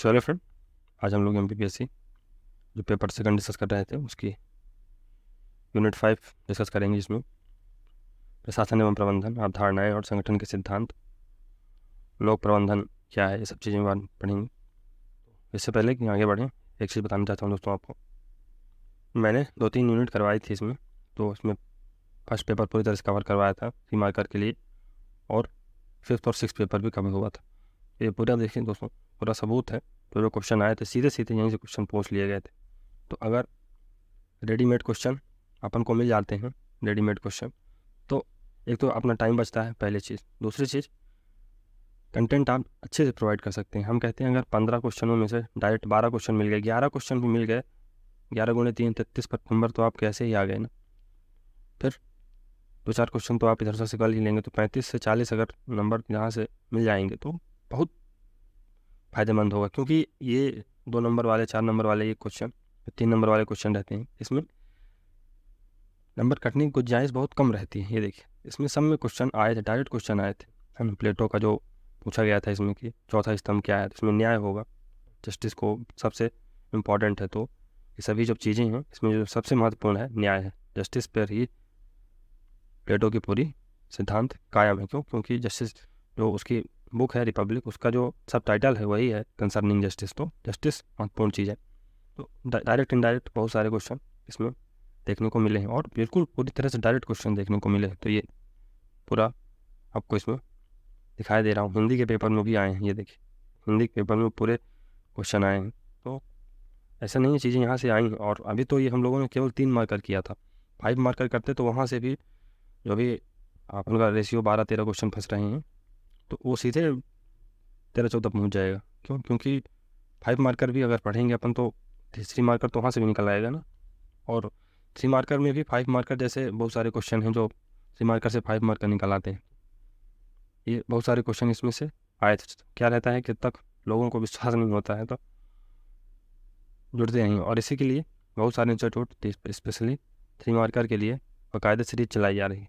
चलो फ्रेंड आज हम लोग एम जो पेपर सेकंड डिस्कस कर रहे थे उसकी यूनिट फाइव डिस्कस करेंगे जिसमें प्रशासन एवं प्रबंधन अवधारणाएँ और संगठन के सिद्धांत लोक प्रबंधन क्या है ये सब चीज़ें बात पढ़ेंगे इससे पहले कि आगे बढ़ें एक चीज़ बताना चाहता हूँ दोस्तों आपको मैंने दो तीन यूनिट करवाई थी इसमें तो इसमें फर्स्ट पेपर पूरी तरह से कवर करवाया था सी मार्कर के लिए और फिफ्थ और सिक्स पेपर भी कवर हुआ था ये पूरा देखें दोस्तों पूरा सबूत है तो जो क्वेश्चन आए थे सीधे सीधे यहीं से क्वेश्चन पूछ लिए गए थे तो अगर रेडीमेड क्वेश्चन अपन को मिल जाते हैं रेडीमेड क्वेश्चन तो एक तो अपना टाइम बचता है पहली चीज़ दूसरी चीज़ कंटेंट आप अच्छे से प्रोवाइड कर सकते हैं हम कहते हैं अगर पंद्रह क्वेश्चनों में से डायरेक्ट बारह क्वेश्चन मिल गए ग्यारह क्वेश्चन भी मिल गए ग्यारह गुणे तीन तैतीस पर नंबर तो आप कैसे ही आ गए ना फिर दो चार क्वेश्चन तो आप इधर उधर से कर ही लेंगे तो पैंतीस से चालीस अगर नंबर यहाँ से मिल जाएंगे तो बहुत फ़ायदेमंद होगा क्योंकि ये दो नंबर वाले चार नंबर वाले ये क्वेश्चन तीन नंबर वाले क्वेश्चन रहते हैं इसमें नंबर कटने की गुंजाइश बहुत कम रहती है ये देखिए इसमें सब में क्वेश्चन आए थे डायरेक्ट क्वेश्चन आए थे है ना प्लेटो का जो पूछा गया था इसमें कि चौथा स्तंभ क्या है तो इसमें न्याय होगा जस्टिस को सबसे इम्पॉर्टेंट है तो ये सभी जब चीज़ें हैं इसमें जो सबसे महत्वपूर्ण है न्याय है जस्टिस पर ही प्लेटो की पूरी सिद्धांत कायम है क्यों क्योंकि जस्टिस जो उसकी बुक है रिपब्लिक उसका जो सब टाइटल है वही है कंसर्निंग जस्टिस तो जस्टिस महत्वपूर्ण चीज़ है तो डायरेक्ट इनडायरेक्ट बहुत सारे क्वेश्चन इसमें देखने को मिले हैं और बिल्कुल पूरी तरह से डायरेक्ट क्वेश्चन देखने को मिले हैं तो ये पूरा आपको इसमें दिखाई दे रहा हूँ हिंदी के पेपर में भी आए हैं ये देखिए हिंदी के पेपर में पूरे क्वेश्चन आए हैं तो ऐसा नहीं है चीज़ें यहाँ से आई हैं और अभी तो ये हम लोगों ने केवल तीन मार्कर किया था फाइव मार्कर करते तो वहाँ से भी जो भी आप उनका रेशियो बारह तेरह क्वेश्चन फंस रहे हैं तो वो सीधे तेरह चौदह पहुँच जाएगा क्यों क्योंकि फाइव मार्कर भी अगर पढ़ेंगे अपन तो थ्री मार्कर तो वहाँ से भी निकल आएगा ना और थ्री मार्कर में भी फाइव मार्कर जैसे बहुत सारे क्वेश्चन हैं जो थ्री मार्कर से फाइव मार्कर निकल आते हैं ये बहुत सारे क्वेश्चन इसमें से आए थे क्या रहता है कि तक लोगों को विश्वास नहीं होता है तो जुड़ते नहीं और इसी के लिए बहुत सारे इंस्टीट्यूट स्पेशली थ्री मार्कर के लिए बाकायदा सीरीज चलाई जा रही है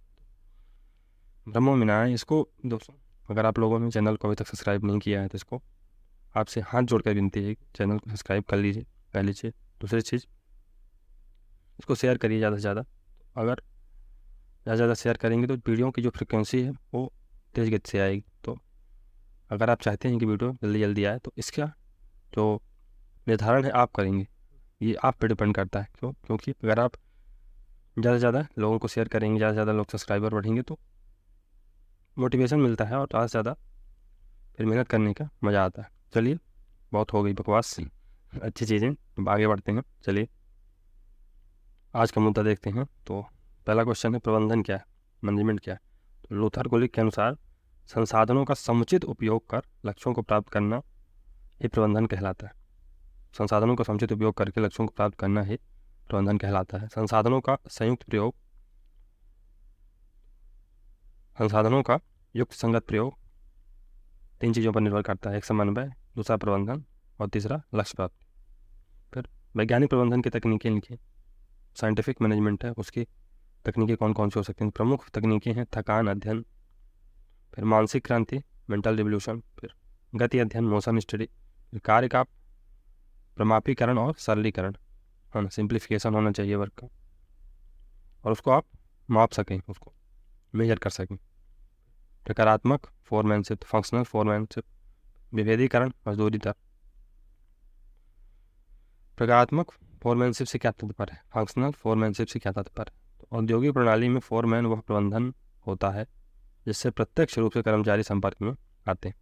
ब्रह्मो में इसको दोस्तों अगर आप लोगों ने चैनल को अभी तक सब्सक्राइब नहीं किया है तो इसको आपसे हाथ जोड़ कर विनती है चैनल को सब्सक्राइब कर लीजिए कर लीजिए दूसरी चीज़ इसको शेयर करिए ज़्यादा से ज़्यादा अगर ज़्यादा से ज़्यादा शेयर करेंगे तो वीडियो की जो फ्रिक्वेंसी है वो तेज गति से आएगी तो अगर आप चाहते हैं कि वीडियो जल्दी जल्दी आए तो इसका जो निर्धारण है आप करेंगे ये आप पर डिपेंड करता है क्यों क्योंकि अगर आप ज़्यादा से ज़्यादा लोगों को शेयर करेंगे ज़्यादा से ज़्यादा लोग सब्सक्राइबर बढ़ेंगे तो मोटिवेशन मिलता है और ज़्यादा से ज़्यादा फिर मेहनत करने का मज़ा आता है चलिए बहुत हो गई बकवास अच्छी चीज़ें अब आगे बढ़ते हैं चलिए आज का मुद्दा देखते हैं तो पहला क्वेश्चन है प्रबंधन क्या है मैनेजमेंट क्या है तो लोथर गोलिक के अनुसार संसाधनों का समुचित उपयोग कर लक्ष्यों को प्राप्त करना ही प्रबंधन कहलाता है संसाधनों का समुचित उपयोग करके लक्ष्यों को प्राप्त करना ही प्रबंधन कहलाता है संसाधनों का संयुक्त प्रयोग संसाधनों का युक्त संगत प्रयोग तीन चीज़ों पर निर्भर करता है एक समन्वय दूसरा प्रबंधन और तीसरा लक्ष्य प्राप्ति फिर वैज्ञानिक प्रबंधन की तकनीकें लिखी साइंटिफिक मैनेजमेंट है उसकी तकनीकें कौन कौन सी हो सकती हैं प्रमुख तकनीकें हैं थकान अध्ययन फिर मानसिक क्रांति मेंटल रिवोल्यूशन फिर गति अध्ययन मोशन स्टडी फिर कार्य का प्रमापीकरण और सरलीकरण है हाँ, ना सिंप्लीफिकेशन होना चाहिए वर्क का और उसको आप माप सकें उसको मेजर कर सकें नकारात्मक फोरमैनशिप फंक्शनल फोरमैनशिप विभेदीकरण मजदूरी दर प्रकारात्मक फोरमैनशिप से क्या तात्पर्य है फंक्शनल फोरमैनशिप से क्या तात्पर्य तो औद्योगिक प्रणाली में फोरमैन वह प्रबंधन होता है जिससे प्रत्यक्ष रूप से कर्मचारी संपर्क में आते हैं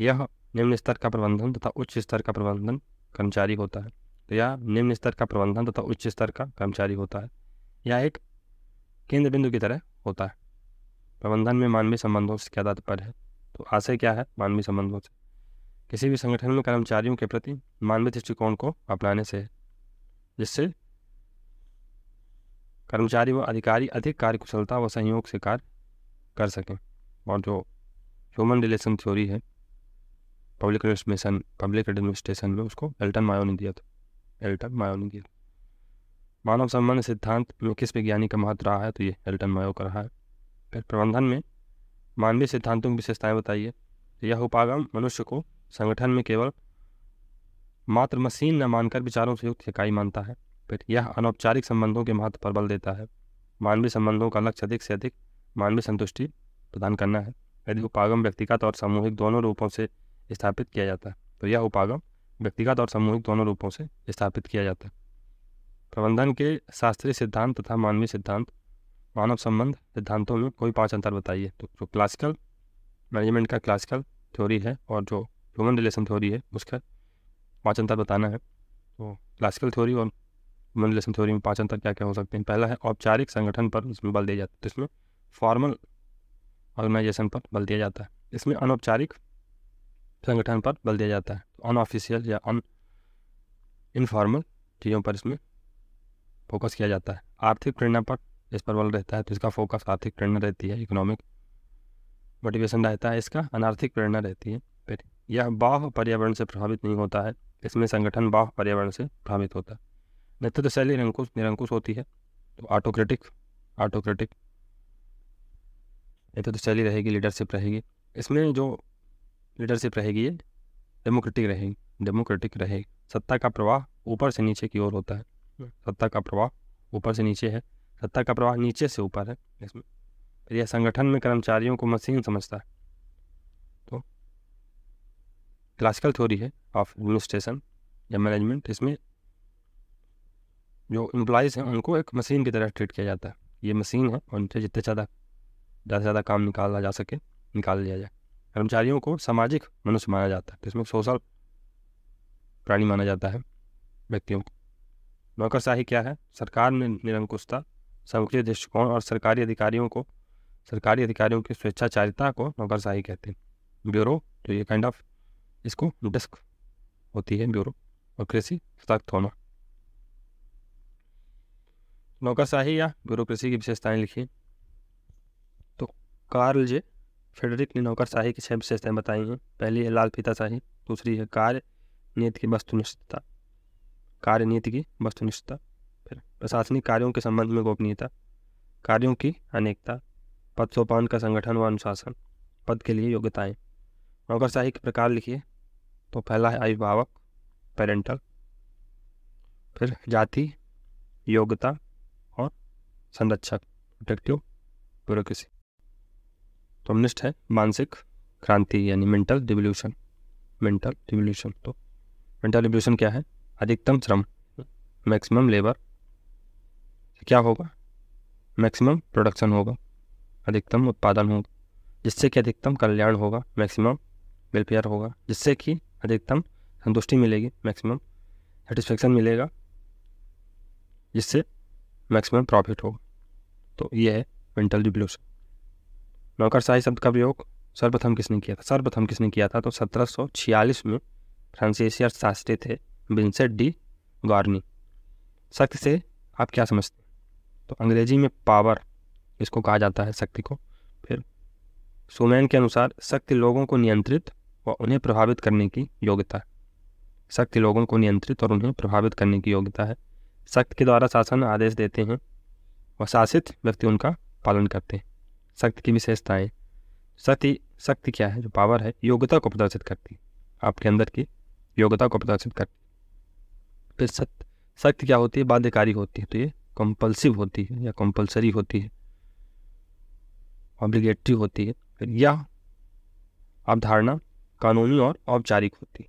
यह निम्न स्तर का प्रबंधन तथा उच्च स्तर का प्रबंधन कर्मचारी होता है तो या निम्न स्तर का प्रबंधन तथा उच्च स्तर का कर्मचारी होता है या एक केंद्र बिंदु की तरह होता है प्रबंधन में मानवीय संबंधों से क्या तात्पर्य है तो आशय क्या है मानवीय संबंधों से किसी भी संगठन में कर्मचारियों के प्रति मानवीय दृष्टिकोण को अपनाने से जिससे कर्मचारी व अधिकारी अधिक कार्य कुशलता व सहयोग से कार्य कर सकें और जो ह्यूमन रिलेशन थ्योरी है पब्लिक एडमिनिस्ट्रेशन पब्लिक एडमिनिस्ट्रेशन में उसको एल्टन मायो ने दिया था एल्टन मायो ने दिया था मानव संबंध सिद्धांत में किस वैज्ञानिक का महत्व रहा है तो ये एल्टन मायो का रहा है फिर प्रबंधन में मानवीय सिद्धांतों की विशेषताएं बताइए यह उपागम मनुष्य को संगठन में केवल मात्र मशीन न मानकर विचारों से युक्त इकाई मानता है फिर यह अनौपचारिक संबंधों के महत्व पर बल देता है मानवीय संबंधों का लक्ष्य अधिक से अधिक मानवीय संतुष्टि प्रदान करना है यदि उपागम व्यक्तिगत और सामूहिक दोनों रूपों से स्थापित किया जाता है तो यह उपागम व्यक्तिगत और सामूहिक दोनों रूपों से स्थापित किया जाता है प्रबंधन के शास्त्रीय सिद्धांत तथा मानवीय सिद्धांत मानव संबंध सिद्धांतों में कोई पांच अंतर बताइए तो जो क्लासिकल मैनेजमेंट का क्लासिकल थ्योरी है और जो ह्यूमन रिलेशन थ्योरी है उसका पाँच अंतर बताना है तो क्लासिकल थ्योरी और ह्यूमन रिलेशन थ्योरी में पाँच अंतर क्या क्या हो सकते हैं पहला है औपचारिक संगठन पर उसमें बल दिया जाता है तो इसमें फॉर्मल ऑर्गेनाइजेशन पर बल दिया जाता है इसमें अनौपचारिक संगठन पर बल दिया जाता है अनऑफिशियल या अन इनफॉर्मल चीज़ों पर इसमें फोकस किया जाता है आर्थिक प्रेरणा पर इस पर बल रहता है तो इसका फोकस आर्थिक प्रेरणा रहती है इकोनॉमिक मोटिवेशन रहता है इसका अनार्थिक प्रेरणा रहती है फिर यह बाह पर्यावरण से प्रभावित नहीं होता है इसमें संगठन बाह्य पर्यावरण से प्रभावित होता है नेतृत्व शैली निरंकुश निरंकुश होती है तो ऑटोक्रेटिक ऑटोक्रेटिक नेतृत्व शैली रहेगी लीडरशिप रहेगी इसमें जो लीडरशिप रहेगी ये डेमोक्रेटिक रहेगी डेमोक्रेटिक रहेगी सत्ता का प्रवाह ऊपर से नीचे की ओर होता है सत्ता का प्रवाह ऊपर से नीचे है सत्ता का प्रवाह नीचे से ऊपर है इसमें यह संगठन में कर्मचारियों को मशीन समझता है तो क्लासिकल थ्योरी है ऑफ एडमिनिस्ट्रेशन या मैनेजमेंट इसमें जो एम्प्लॉज हैं उनको एक मशीन की तरह ट्रीट किया जाता है ये मशीन है और उनसे जितना ज़्यादा ज़्यादा से ज़्यादा काम निकाला जा सके निकाल लिया जाए कर्मचारियों को सामाजिक मनुष्य माना जाता है तो इसमें सोशल प्राणी माना जाता है व्यक्तियों को नौकरशाही क्या है सरकार ने निरंकुशता समुचित दृष्टिकोण और सरकारी अधिकारियों को सरकारी अधिकारियों की स्वेच्छाचारिता को नौकरशाही कहते हैं ब्यूरो तो ये काइंड ऑफ इसको डिस्क होती है ब्यूरो और कृषि सख्त होना नौकरशाही या ब्यूरोक्रेसी की विशेषताएं लिखिए तो कार्ल जे फेडरिक ने नौकरशाही की छह विशेषताएं बताई हैं पहली है लाल फीताशाही दूसरी है कार्य नियत की वस्तुनिष्ठता कार्यनीति की वस्तुनिष्ठता फिर प्रशासनिक कार्यों के संबंध में गोपनीयता कार्यों की अनेकता पद सोपान का संगठन व अनुशासन पद के लिए योग्यताएं नौकरशाही के प्रकार लिखिए तो पहला है अभिभावक पेरेंटल फिर जाति योग्यता और संरक्षक प्रोटेक्टिव ब्यूरोक्रेसी तो निष्ठ है मानसिक क्रांति यानी मेंटल रिवोल्यूशन मेंटल रिवोल्यूशन तो मेंटल रिवोल्यूशन क्या है अधिकतम श्रम मैक्सिमम लेबर तो क्या होगा मैक्सिमम प्रोडक्शन होगा अधिकतम उत्पादन होगा जिससे कि अधिकतम कल्याण होगा मैक्सिमम वेलफेयर होगा जिससे कि अधिकतम संतुष्टि मिलेगी मैक्सिमम सेटिस्फेक्शन मिलेगा जिससे मैक्सिमम प्रॉफिट होगा तो ये है मेंटल रिवल्यूशन नौकरशाही शब्द का प्रयोग सर्वप्रथम किसने किया था सर्वप्रथम किसने किया था तो सत्रह में फ्रांसीसियर शास्त्री थे विंसेंट डी गार्नी शक्ति से आप क्या समझते हैं तो अंग्रेजी में पावर इसको कहा जाता है शक्ति को फिर सुमैन के अनुसार शक्ति लोगों को नियंत्रित व उन्हें प्रभावित करने की योग्यता है शक्ति लोगों को नियंत्रित और उन्हें प्रभावित करने की योग्यता है शक्ति के द्वारा शासन आदेश देते हैं व शासित व्यक्ति उनका पालन करते हैं शक्ति की विशेषताएँ शक्ति शक्ति क्या है जो पावर है योग्यता को प्रदर्शित करती है आपके अंदर की योग्यता को प्रदर्शित करती है फिर सख्त सख्त क्या होती है बाध्यकारी होती है तो ये कंपल्सिव होती है या कंपल्सरी होती है ऑब्लिगेटरी होती है फिर यह अवधारणा कानूनी और औपचारिक होती है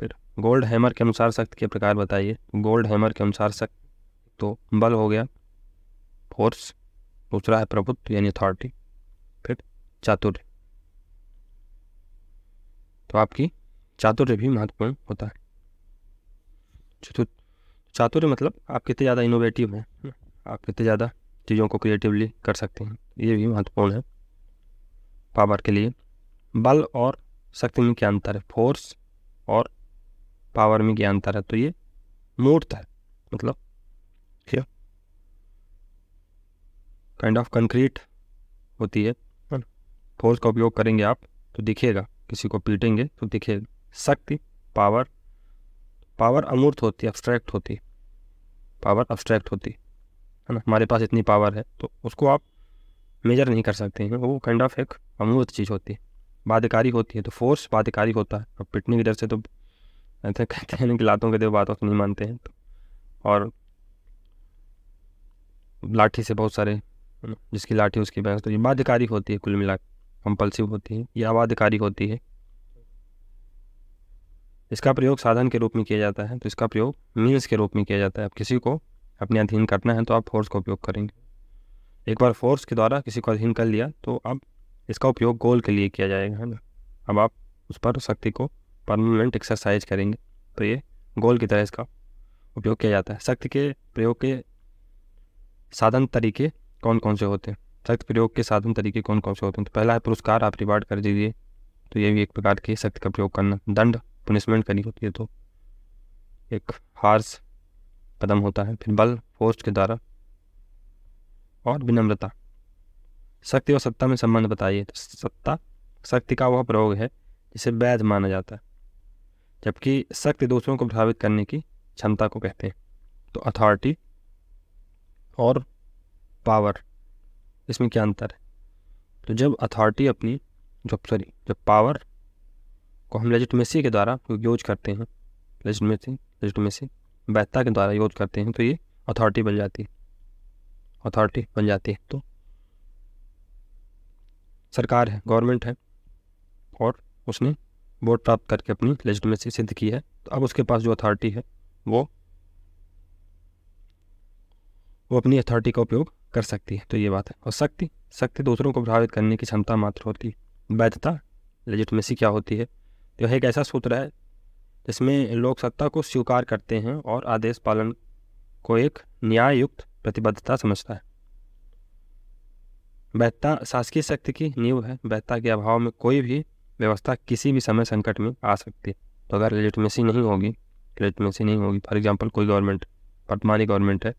फिर गोल्ड हैमर के अनुसार सख्त के प्रकार बताइए गोल्ड हैमर के अनुसार सख्त तो बल हो गया फोर्स दूसरा है प्रभुत्व यानी अथॉरिटी फिर चातुर्य तो आपकी चातुर्य भी महत्वपूर्ण होता है अच्छा, तो चातुर्य तो मतलब आप कितने ज़्यादा इनोवेटिव हैं आप कितने ज़्यादा चीज़ों को क्रिएटिवली कर सकते हैं ये भी महत्वपूर्ण है पावर के लिए बल और शक्ति में क्या अंतर है फोर्स और पावर में क्या अंतर है तो ये मूर्त है मतलब क्या काइंड ऑफ कंक्रीट होती है फोर्स हाँ। का उपयोग करेंगे आप तो दिखेगा किसी को पीटेंगे तो दिखेगा शक्ति पावर पावर अमूर्त होती है अब्स्ट्रैक्ट होती पावर अब्स्ट्रैक्ट होती है ना हमारे पास इतनी पावर है तो उसको आप मेजर नहीं कर सकते हैं वो काइंड ऑफ एक अमूर्त चीज़ होती है बाध्यकारी होती है तो फोर्स बाध्यकारी होता है अब पिटने की डर से तो ऐसे कहते हैं कि लातों के देव बातों को नहीं मानते हैं तो और लाठी से बहुत सारे जिसकी लाठी उसकी भैंस तो ये बाध्यकारी होती है कुल मिला कंपल्सिव होती है या अबाध्यकारी होती है इसका प्रयोग साधन के रूप में किया जाता है तो इसका प्रयोग मीन्स के रूप में किया जाता है अब किसी को अपने अधीन करना है तो आप फोर्स का उपयोग करेंगे एक बार फोर्स के द्वारा किसी को अधीन कर लिया तो अब इसका उपयोग गोल के लिए किया जाएगा है ना अब आप उस पर शक्ति को परमानेंट एक्सरसाइज करेंगे तो ये गोल की तरह इसका उपयोग किया जाता है शक्ति के प्रयोग के साधन तरीके कौन कौन से होते हैं शक्ति प्रयोग के साधन तरीके कौन कौन से होते हैं तो पहला है पुरस्कार आप रिवार्ड कर दीजिए तो ये भी एक प्रकार की शक्ति का प्रयोग करना दंड पुनिशमेंट करनी होती है तो एक हार्स कदम होता है फिर बल फोर्स के द्वारा और विनम्रता शक्ति और सत्ता में संबंध बताइए तो सत्ता शक्ति का वह प्रयोग है जिसे वैध माना जाता है जबकि शक्ति दूसरों को प्रभावित करने की क्षमता को कहते हैं तो अथॉरिटी और पावर इसमें क्या अंतर है तो जब अथॉरिटी अपनी जब सॉरी जब पावर को हम लेजिटमेसी के द्वारा यूज करते हैं लेजिटमेसी लेजिटमेसी वैधता के द्वारा यूज करते हैं तो ये अथॉरिटी बन जाती है अथॉरिटी बन जाती है तो सरकार है गवर्नमेंट है और उसने वोट प्राप्त करके अपनी लेजिटमेसी सिद्ध की है तो अब उसके पास जो अथॉरिटी है वो वो अपनी अथॉरिटी का उपयोग कर सकती है तो ये बात है और शक्ति शक्ति दूसरों को प्रभावित करने की क्षमता मात्र होती है वैधता लेजिटमेसी क्या होती है यह एक ऐसा सूत्र है जिसमें लोग सत्ता को स्वीकार करते हैं और आदेश पालन को एक न्यायुक्त प्रतिबद्धता समझता है वैधता शासकीय शक्ति की नींव है वैधता के अभाव में कोई भी व्यवस्था किसी भी समय संकट में आ सकती है तो अगर लेटमेसी नहीं होगी लेटमेसी नहीं होगी फॉर एग्जाम्पल कोई गवर्नमेंट वर्तमानी गवर्नमेंट है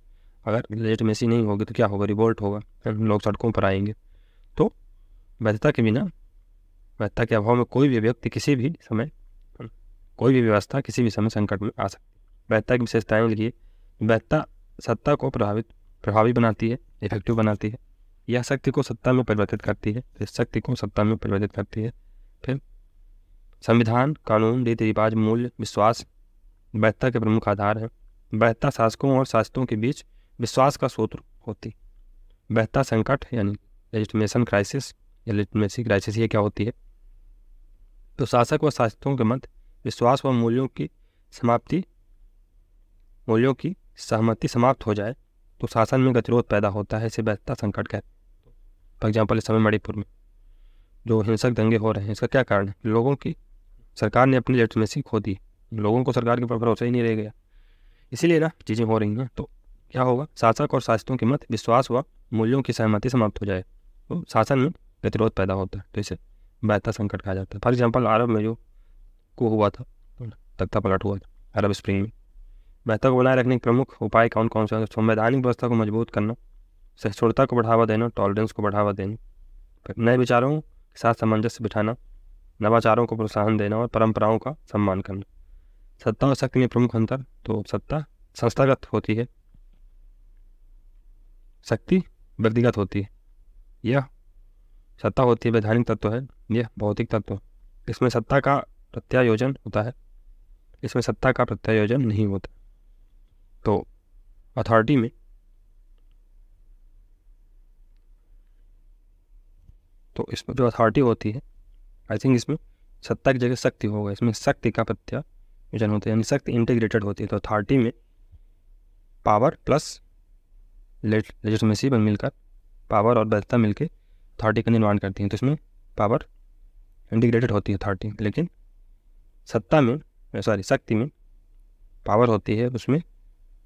अगर लेटमेसी नहीं होगी तो क्या होगा रिवोल्ट होगा लोग सड़कों पर आएंगे तो वैधता के बिना महत्ता के अभाव में कोई भी व्यक्ति किसी भी समय कोई भी व्यवस्था किसी भी समय संकट में आ सकती है वैधता की विशेषताएँ लिखिए वैधता सत्ता को प्रभावित प्रभावी बनाती है इफेक्टिव बनाती है यह शक्ति को सत्ता में परिवर्तित करती है इस शक्ति को सत्ता में परिवर्तित करती है फिर संविधान कानून रीति रिवाज मूल्य विश्वास वैधता के प्रमुख आधार हैं वैधता शासकों और शासितों के बीच विश्वास का सूत्र होती वैधता संकट यानी लेजिटमेशन क्राइसिस या लेजिटमेसी क्राइसिस ये क्या होती है तो शासक व शासितों के मध्य विश्वास व मूल्यों की समाप्ति मूल्यों की सहमति समाप्त हो जाए तो शासन में गतिरोध पैदा होता है इसे व्यस्तता संकट कहते फॉर एग्जाम्पल इस समय मणिपुर में जो हिंसक दंगे हो रहे हैं इसका क्या कारण है लोगों की सरकार ने अपनी लिटरेसी खो दी लोगों को सरकार के ऊपर भरोसा ही नहीं रह गया इसीलिए ना चीज़ें हो रही हैं तो क्या होगा शासक और शासितों के मत विश्वास व मूल्यों की सहमति समाप्त हो जाए तो शासन में गतिरोध पैदा होता है तो इसे बेहतर संकट कहा जाता है फॉर एग्जाम्पल अरब में जो को हुआ था तख्ता पलट हुआ था अरब स्प्रिंग में बेहतर को बनाए रखने के प्रमुख उपाय कौन कौन से हैं संवैधानिक व्यवस्था को मजबूत करना सहिष्णुता को बढ़ावा देना टॉलरेंस को बढ़ावा देना नए विचारों के साथ सामंजस्य बिठाना नवाचारों को प्रोत्साहन देना और परंपराओं का सम्मान करना सत्ता और शक्ति में प्रमुख अंतर तो सत्ता संस्थागत होती है शक्ति व्यक्तिगत होती है यह सत्ता होती है वैधानिक तत्व है यह भौतिक तत्व इसमें सत्ता का प्रत्यायोजन होता है इसमें सत्ता का प्रत्यायोजन नहीं होता तो अथॉरिटी में तो इसमें जो अथॉरिटी होती है आई थिंक इसमें सत्ता की जगह शक्ति होगा इसमें शक्ति का प्रत्यायोजन होता है यानी शक्ति इंटीग्रेटेड होती है तो अथॉरिटी में पावर प्लस लेजिटमेसी में मिलकर पावर और वैधता मिलकर थर्टी का निर्माण करती हैं तो इसमें पावर इंटीग्रेटेड होती है थर्टी लेकिन सत्ता में सॉरी शक्ति में पावर होती है उसमें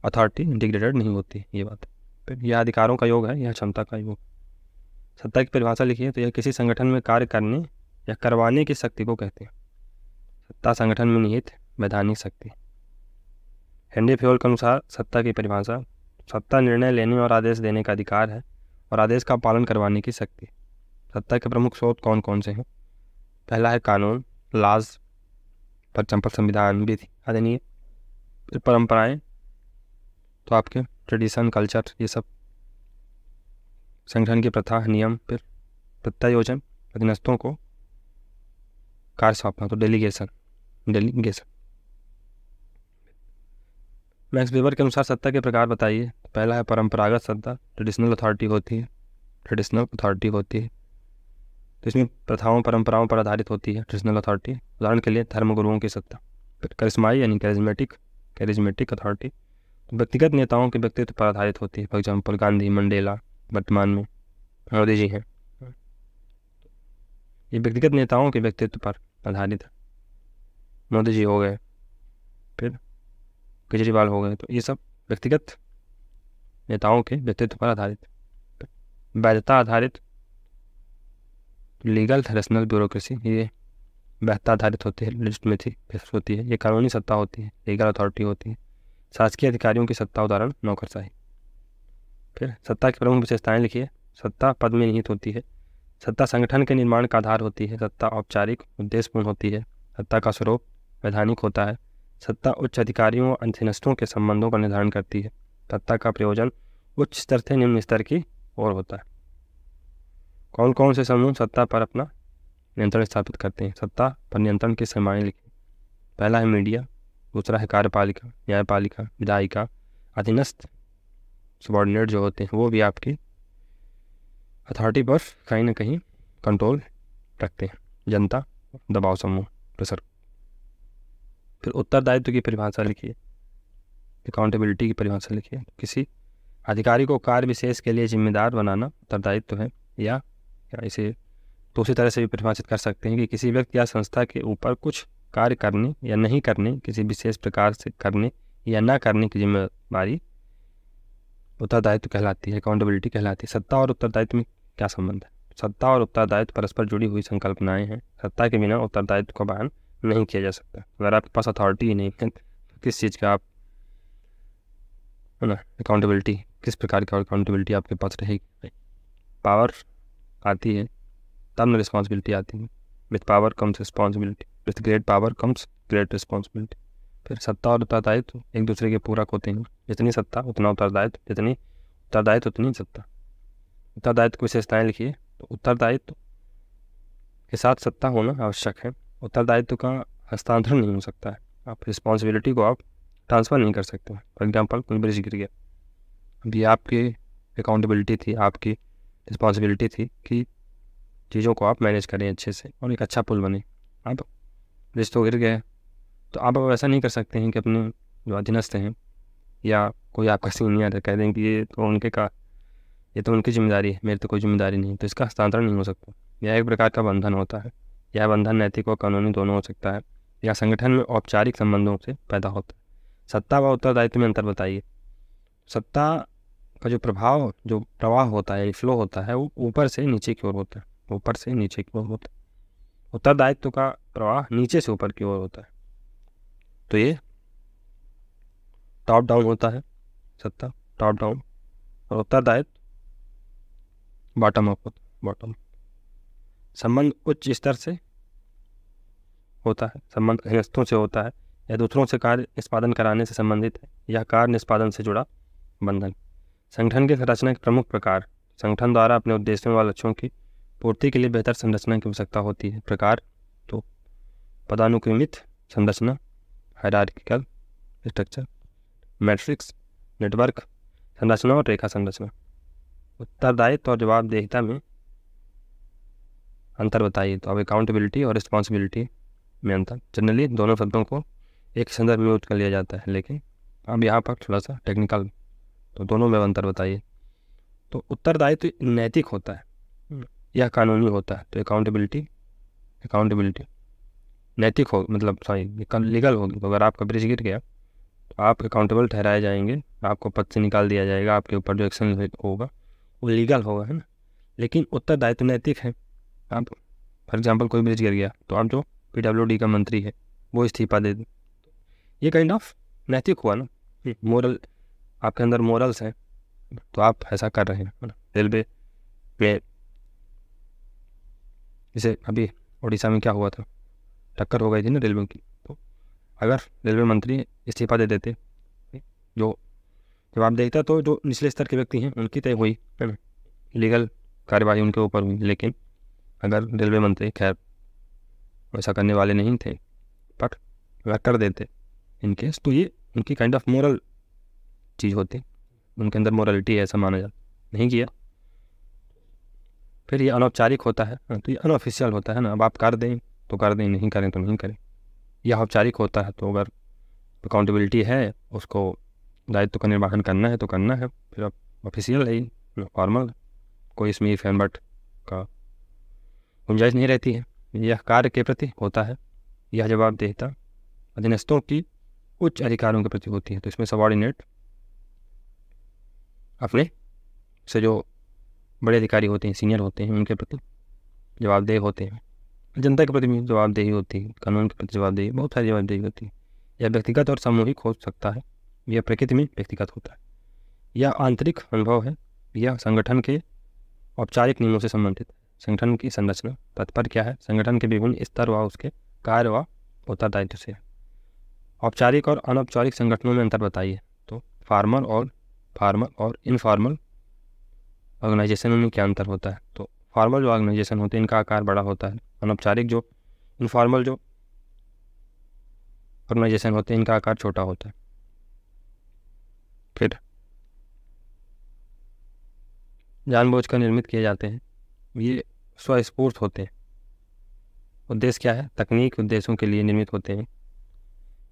अथॉरिटी इंटीग्रेटेड नहीं होती ये बात फिर यह अधिकारों का योग है यह क्षमता का योग सत्ता की परिभाषा लिखी है तो यह किसी संगठन में कार्य करने या करवाने की शक्ति को कहते हैं सत्ता संगठन में निहित वैधानिक शक्ति हेनरी फ्योल के अनुसार सत्ता की परिभाषा सत्ता निर्णय लेने और आदेश देने का अधिकार है और आदेश का पालन करवाने की शक्ति सत्ता के प्रमुख स्रोत कौन कौन से हैं पहला है कानून लाज पर चंपल संविधान विधि आदनीय फिर परम्पराएँ तो आपके ट्रेडिशन कल्चर ये सब संगठन की प्रथा नियम फिर प्रत्यायोजन अधीनस्थों को कार्य सौंपना तो डेलीगेशन डेलीगेशन मैक्स वेबर के अनुसार सत्ता के प्रकार बताइए पहला है परंपरागत सत्ता ट्रेडिशनल अथॉरिटी होती है ट्रेडिशनल अथॉरिटी होती है तो इसमें प्रथाओं परंपराओं पर आधारित होती है ट्रेडिशनल अथॉरिटी उदाहरण के लिए धर्मगुरुओं की सत्ता फिर करिश्माई यानी कैरिज्मेटिक कैरिज्मेटिक अथॉरिटी व्यक्तिगत नेताओं के व्यक्तित्व पर आधारित होती है फॉर एग्जाम्पल गांधी मंडेला वर्तमान में मोदी जी हैं ये व्यक्तिगत नेताओं के व्यक्तित्व पर आधारित है मोदी जी हो गए फिर केजरीवाल हो गए तो ये सब व्यक्तिगत नेताओं के व्यक्तित्व पर आधारित वैधता आधारित लीगल रेशनल ब्यूरोक्रेसी ये बेहतर आधारित होती है लिजिस्मेथी होती है ये कानूनी सत्ता होती है लीगल अथॉरिटी होती है शासकीय अधिकारियों की सत्ता उदाहरण नौकरशाही फिर सत्ता की प्रमुख विशेषताएँ लिखिए सत्ता पद में निहित होती है सत्ता संगठन के निर्माण का आधार होती है सत्ता औपचारिक उद्देश्यपूर्ण होती है सत्ता का स्वरूप वैधानिक होता है सत्ता उच्च अधिकारियों और अधीनस्थों के संबंधों का निर्धारण करती है सत्ता का प्रयोजन उच्च स्तर से निम्न स्तर की ओर होता है कौन कौन से समूह सत्ता पर अपना नियंत्रण स्थापित करते हैं सत्ता पर नियंत्रण के समाने लिखें पहला है मीडिया दूसरा है कार्यपालिका न्यायपालिका विधायिका अधीनस्थ सबॉर्डिनेट जो होते हैं वो भी आपकी अथॉरिटी पर कहीं ना कहीं कंट्रोल रखते हैं जनता दबाव समूह प्रसर फिर उत्तरदायित्व की परिभाषा लिखिए अकाउंटेबिलिटी की परिभाषा लिखिए किसी अधिकारी को कार्य विशेष के लिए जिम्मेदार बनाना उत्तरदायित्व है या इसे दूसरी तरह से भी परिभाषित कर सकते हैं कि किसी व्यक्ति या संस्था के ऊपर कुछ कार्य करने या नहीं करने किसी विशेष प्रकार से करने या ना करने की जिम्मेदारी उत्तरदायित्व कहलाती है अकाउंटेबिलिटी कहलाती है सत्ता और उत्तरदायित्व में क्या संबंध है सत्ता और उत्तरदायित्व परस्पर जुड़ी हुई संकल्पनाएं हैं सत्ता के बिना उत्तरदायित्व का बयान नहीं किया जा सकता अगर आपके पास अथॉरिटी ही नहीं है तो किस चीज़ का आप है ना अकाउंटेबिलिटी किस प्रकार की अकाउंटेबिलिटी आपके पास रहेगी पावर आती है तब में रिस्पॉन्सिबिलिटी आती है with power comes responsibility with great power comes great responsibility फिर सत्ता और उत्तरदायित्व तो एक दूसरे के पूरक होते हैं जितनी सत्ता उतना उत्तरदायित्व जितनी उत्तरदायित्व उतनी सत्ता उत्तरदायित्व की विशेषताएँ लिखिए तो उत्तरदायित्व के साथ सत्ता होना आवश्यक है उत्तरदायित्व का हस्तांतरण नहीं हो सकता है आप रिस्पॉन्सिबिलिटी को आप ट्रांसफ़र नहीं कर सकते फॉर एग्जाम्पल कोई ब्रिज गिर गया अभी आपकी अकाउंटेबिलिटी थी आपकी रिस्पॉन्सिबिलिटी थी कि चीज़ों को आप मैनेज करें अच्छे से और एक अच्छा पुल बने आप हाँ तो, रिश्तों गिर गए तो आप अब ऐसा नहीं कर सकते हैं कि अपने जो अधीनस्थ हैं या कोई आपका सीनियर है कह दें कि ये तो उनके का ये तो उनकी जिम्मेदारी है मेरी तो कोई जिम्मेदारी नहीं तो इसका हस्तांतरण नहीं हो सकता यह एक प्रकार का बंधन होता है यह बंधन नैतिक और कानूनी दोनों हो सकता है या संगठन में औपचारिक संबंधों से पैदा होता है सत्ता व उत्तरदायित्व में अंतर बताइए सत्ता का जो प्रभाव जो प्रवाह होता है फ्लो होता है वो ऊपर से नीचे की ओर होता है ऊपर से नीचे की ओर होता है उत्तरदायित्व का प्रवाह नीचे से ऊपर की ओर होता है तो ये टॉप डाउन होता है सत्ता टॉप डाउन और उत्तरदायित्व बॉटम अप होता है बॉटम संबंध उच्च स्तर से होता है संबंध गृहस्थों से होता है या दूसरों से कार्य निष्पादन कराने से संबंधित है या कार्य निष्पादन से जुड़ा बंधन संगठन की संरचना के प्रमुख प्रकार संगठन द्वारा अपने उद्देश्यों व लक्ष्यों की पूर्ति के लिए बेहतर संरचना की आवश्यकता होती है प्रकार तो पदानुक्रमित संरचना हायरार्किकल स्ट्रक्चर मैट्रिक्स नेटवर्क संरचना और रेखा संरचना उत्तरदायित्व और जवाबदेहिता में अंतर बताइए तो अब अकाउंटेबिलिटी और रिस्पॉन्सिबिलिटी में अंतर जनरली दोनों शब्दों को एक संदर्भ में यूज कर लिया जाता है लेकिन अब यहाँ पर थोड़ा सा टेक्निकल तो दोनों में अंतर बताइए तो उत्तरदायित्व नैतिक होता है हम्म। या कानूनी होता है तो अकाउंटेबिलिटी अकाउंटेबिलिटी नैतिक हो मतलब सॉरी लीगल होगी तो अगर आपका ब्रिज गिर गया तो आप अकाउंटेबल ठहराए जाएंगे आपको पद से निकाल दिया जाएगा आपके ऊपर जो एक्शन होगा वो लीगल होगा है ना लेकिन उत्तरदायित्व नैतिक है आप फॉर एग्जाम्पल कोई ब्रिज गिर गया तो आप जो पी का मंत्री है वो इस्तीफा दे दें ये काइंड ऑफ नैतिक हुआ ना मोरल हम्म। आपके अंदर मोरल्स हैं तो आप ऐसा कर रहे हैं रेलवे पे जैसे अभी उड़ीसा में क्या हुआ था टक्कर हो गई थी ना रेलवे की तो अगर रेलवे मंत्री इस्तीफा दे देते जो जब आप देखते तो जो निचले स्तर के व्यक्ति हैं उनकी तय हुई लीगल कार्यवाही उनके ऊपर हुई लेकिन अगर रेलवे मंत्री खैर वैसा करने वाले नहीं थे पर अगर कर देते इनकेस तो ये उनकी काइंड ऑफ मोरल चीज़ होती उनके अंदर मोरलिटी है ऐसा माना जाता नहीं किया फिर ये अनौपचारिक होता है हाँ, तो ये अनऑफिशियल होता है ना अब आप कर दें तो कर दें नहीं करें तो नहीं करें यह औपचारिक होता है तो अगर अकाउंटेबिलिटी है उसको दायित्व का निर्वाहन करना है तो करना है फिर अब ऑफिशियल है फॉर्मल कोई इसमें इफ फैन बट का गुंजाइश नहीं रहती है यह कार्य के प्रति होता है यह जवाबदेहता अधीनस्थों की उच्च अधिकारों के प्रति होती है तो इसमें सबॉर्डिनेट अपने से जो बड़े अधिकारी होते हैं सीनियर होते हैं उनके प्रति जवाबदेह होते हैं जनता के प्रति भी जवाबदेही होती है कानून के प्रति जवाबदेही बहुत सारी जवाबदेही होती है यह व्यक्तिगत और सामूहिक हो सकता है यह प्रकृति में व्यक्तिगत होता है यह आंतरिक अनुभव है यह संगठन के औपचारिक नियमों से संबंधित है संगठन की संरचना तत्पर क्या है संगठन के विभिन्न स्तर व उसके कार्य व उत्तरदायित्व से औपचारिक और अनौपचारिक संगठनों में अंतर बताइए तो फार्मर और फार्मल और इनफॉर्मल ऑर्गेनाइजेशनों में क्या अंतर होता है तो फॉर्मल जो ऑर्गेनाइजेशन होते हैं इनका आकार बड़ा होता है अनौपचारिक जो इनफॉर्मल जो ऑर्गेनाइजेशन होते हैं इनका आकार छोटा होता है फिर कर निर्मित किए जाते हैं ये स्वस्फूर्त होते हैं उद्देश्य क्या है तकनीक उद्देश्यों के लिए निर्मित होते हैं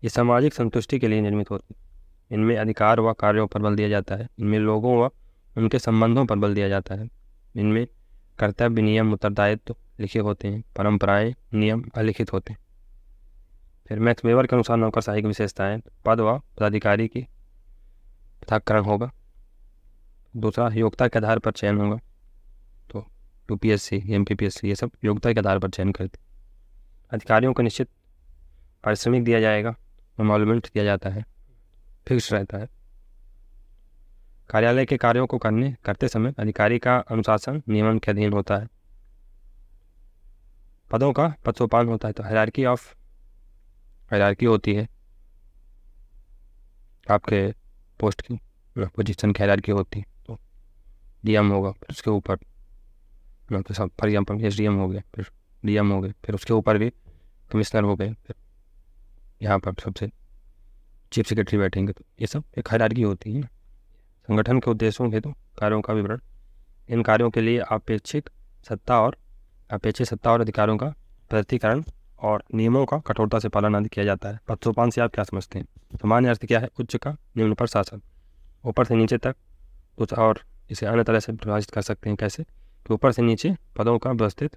ये सामाजिक संतुष्टि के लिए निर्मित होते हैं इनमें अधिकार व कार्यों पर बल दिया जाता है इनमें लोगों व उनके संबंधों पर बल दिया जाता है इनमें कर्तव्य नियम उत्तरदायित्व लिखे होते हैं परंपराएं नियम अलिखित होते हैं फिर मैक्स वेवर के अनुसार नौकरशाही की विशेषताएँ पद व पदाधिकारी की पृथाकरण होगा दूसरा योग्यता के आधार पर चयन होगा तो U P S C M P P S C ये सब योग्यता के आधार पर चयन करते अधिकारियों को निश्चित पारिश्रमिक दिया जाएगा मॉलमेंट दिया जाता है फिक्स रहता है कार्यालय के कार्यों को करने करते समय अधिकारी का अनुशासन नियमन के अधीन होता है पदों का पद सोपान होता है तो हरारकी ऑफ हरारकी होती है आपके पोस्ट की पोजिशन की हरारकी होती है तो डी एम होगा फिर उसके ऊपर for example S D M हो गए फिर डी एम हो गए फिर उसके ऊपर भी कमिश्नर हो गए फिर यहाँ पर सबसे चीफ सेक्रेटरी बैठेंगे तो ये सब एक की होती है संगठन के उद्देश्यों हेतु कार्यों का विवरण इन कार्यों के लिए अपेक्षित सत्ता और अपेक्षित सत्ता और अधिकारों का प्रतिकरण और नियमों का कठोरता से पालन आदि किया जाता है पत्थोपान से आप क्या समझते हैं सामान्य अर्थ क्या है उच्च का निम्न पर शासन ऊपर से नीचे तक कुछ और इसे अन्य तरह से प्रभाषित कर सकते हैं कैसे कि ऊपर से नीचे पदों का व्यवस्थित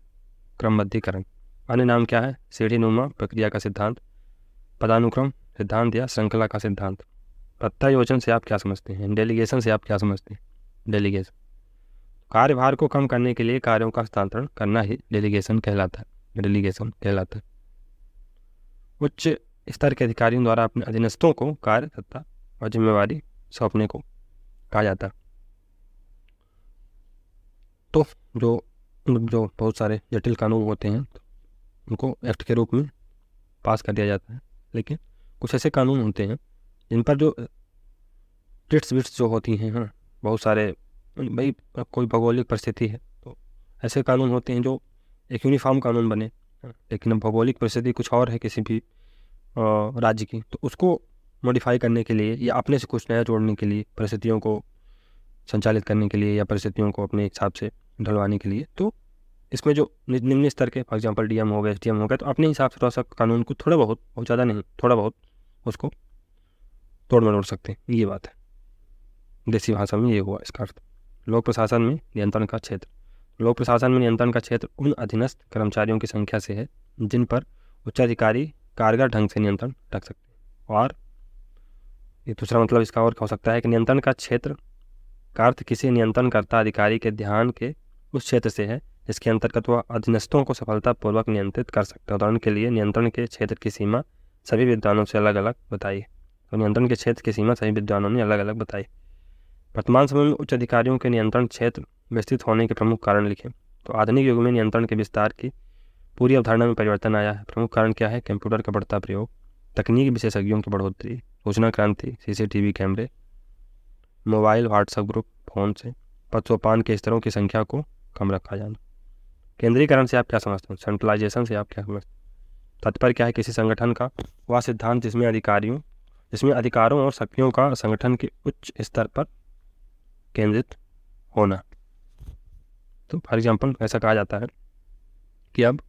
क्रमबद्धीकरण अन्य नाम क्या है सीढ़ी नुमा प्रक्रिया का सिद्धांत पदानुक्रम सिद्धांत या श्रृंखला का सिद्धांत प्रत्यायोजन से आप क्या समझते हैं डेलीगेशन से आप क्या समझते हैं डेलीगेशन कार्यभार को कम करने के लिए कार्यों का स्थानांतरण करना ही डेलीगेशन कहलाता है डेलीगेशन कहलाता है उच्च स्तर के अधिकारियों द्वारा अपने अधीनस्थों को कार्य सत्ता और जिम्मेवारी सौंपने को कहा जाता है तो जो जो बहुत सारे जटिल कानून होते हैं तो उनको एक्ट के रूप में पास कर दिया जाता है लेकिन कुछ ऐसे कानून होते हैं जिन पर जो ट्रिट्स विट्स जो होती हैं हाँ बहुत सारे भाई कोई भौगोलिक परिस्थिति है तो ऐसे कानून होते हैं जो एक यूनिफॉर्म कानून बने हाँ, लेकिन अब भौगोलिक परिस्थिति कुछ और है किसी भी राज्य की तो उसको मॉडिफाई करने के लिए या अपने से कुछ नया जोड़ने के लिए परिस्थितियों को संचालित करने के लिए या परिस्थितियों को अपने हिसाब से ढलवाने के लिए तो इसमें जो निम्न स्तर के फॉर एग्जाम्पल डीएम हो गए एस हो गए तो अपने हिसाब से थोड़ा सा कानून को थोड़ा बहुत बहुत ज़्यादा नहीं थोड़ा बहुत उसको तोड़ मरोड़ सकते हैं ये बात है देसी भाषा में ये हुआ इसका अर्थ लोक प्रशासन में नियंत्रण का क्षेत्र लोक प्रशासन में नियंत्रण का क्षेत्र उन अधीनस्थ कर्मचारियों की संख्या से है जिन पर उच्चाधिकारी कारगर ढंग से नियंत्रण रख सकते हैं और ये दूसरा मतलब इसका और हो सकता है कि नियंत्रण का क्षेत्र का अर्थ किसी नियंत्रणकर्ता अधिकारी के ध्यान के उस क्षेत्र से है जिसके अंतर्गत वह अधीनस्थों को सफलतापूर्वक नियंत्रित कर सकते हैं उदाहरण के लिए नियंत्रण के क्षेत्र की सीमा सभी विद्वानों से अलग अलग बताई और तो नियंत्रण के क्षेत्र की सीमा सभी विद्वानों ने अलग अलग बताई वर्तमान समय में उच्च अधिकारियों के नियंत्रण क्षेत्र विस्तृत होने के प्रमुख कारण लिखे तो आधुनिक युग में नियंत्रण के विस्तार की पूरी अवधारणा में परिवर्तन आया है प्रमुख कारण क्या है कंप्यूटर का बढ़ता प्रयोग तकनीक विशेषज्ञों की बढ़ोतरी सूचना क्रांति सीसीटीवी कैमरे मोबाइल व्हाट्सएप ग्रुप फ़ोन से पशुपान के स्तरों की संख्या को कम रखा जाना केंद्रीकरण से आप क्या समझते हैं सेंट्रलाइजेशन से आप क्या समझते हैं तत्पर क्या है किसी संगठन का वह सिद्धांत जिसमें अधिकारियों जिसमें अधिकारों और शक्तियों का संगठन के उच्च स्तर पर केंद्रित होना तो फॉर एग्जांपल ऐसा कहा जाता है कि अब